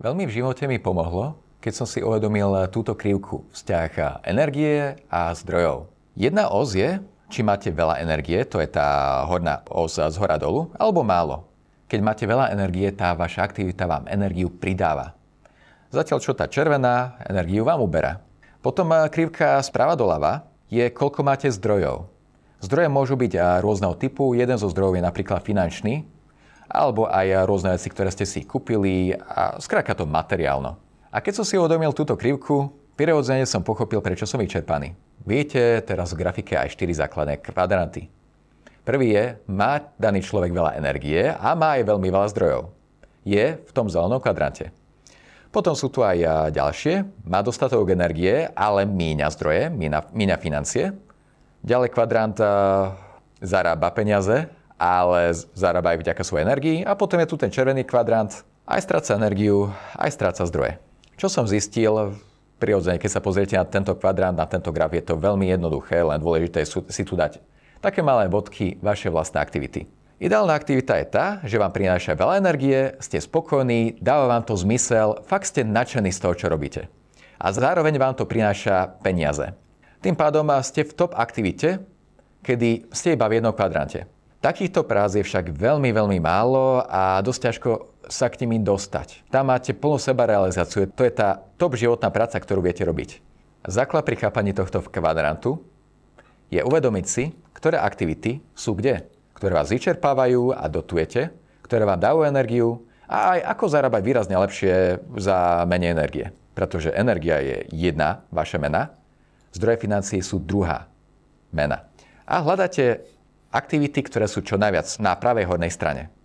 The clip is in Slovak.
Veľmi v živote mi pomohlo, keď som si uvedomil túto krivku vzťah energie a zdrojov. Jedna oz je, či máte veľa energie, to je tá horná os z hora dolu, alebo málo. Keď máte veľa energie, tá vaša aktivita vám energiu pridáva. Zatiaľ čo tá červená energiu vám uberá. Potom eh, krivka sprava doľava je, koľko máte zdrojov. Zdroje môžu byť eh, rôzneho typu. Jeden zo zdrojov je napríklad finančný, alebo aj rôzne veci, ktoré ste si kúpili a skráka to materiálno. A keď som si uvedomil túto krivku, prirodzene som pochopil, prečo som vyčerpaný. Viete teraz v grafike aj 4 základné kvadranty. Prvý je, má daný človek veľa energie a má aj veľmi veľa zdrojov. Je v tom zelenom kvadrante. Potom sú tu aj ďalšie. Má dostatok energie, ale míňa zdroje, míňa, míňa financie. Ďalej kvadrant zarába peniaze, ale aj vďaka svojej energii. A potom je tu ten červený kvadrant, aj stráca energiu, aj stráca zdroje. Čo som zistil, prirodzene, keď sa pozriete na tento kvadrant, na tento graf, je to veľmi jednoduché, len dôležité si tu dať také malé bodky vaše vlastné aktivity. Ideálna aktivita je tá, že vám prináša veľa energie, ste spokojní, dáva vám to zmysel, fakt ste nadšení z toho, čo robíte. A zároveň vám to prináša peniaze. Tým pádom ste v top aktivite, kedy ste iba v jednom kvadrante. Takýchto prác je však veľmi, veľmi málo a dosť ťažko sa k nimi dostať. Tam máte plnú sebarealizáciu. To je tá top životná práca, ktorú viete robiť. Základ pri chápaní tohto kvadrantu je uvedomiť si, ktoré aktivity sú kde, ktoré vás vyčerpávajú a dotujete, ktoré vám dávajú energiu a aj ako zarábať výrazne lepšie za menej energie. Pretože energia je jedna, vaša mena, zdroje financií sú druhá mena. A hľadáte aktivity, ktoré sú čo najviac na pravej hornej strane.